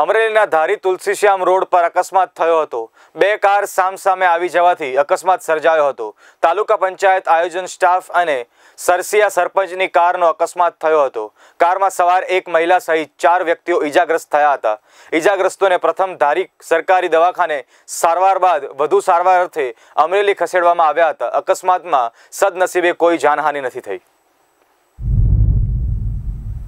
અમરેલીના ધારી તુલસીશ્યામ રોડ પર અકસ્માત થયો હતો બે કાર સામસામે આવી જવાથી અકસ્માત સર્જાયો હતો તાલુકા પંચાયત આયોજન સ્ટાફ અને સરસિયા સરપંચની કારનો અકસ્માત થયો હતો કારમાં સવાર એક મહિલા સહિત ચાર વ્યક્તિઓ ઈજાગ્રસ્ત થયા હતા ઈજાગ્રસ્તોને પ્રથમ ધારી સરકારી દવાખાને સારવાર બાદ વધુ સારવાર અર્થે અમરેલી ખસેડવામાં આવ્યા હતા અકસ્માતમાં સદનસીબે કોઈ જાનહાનિ નથી થઈ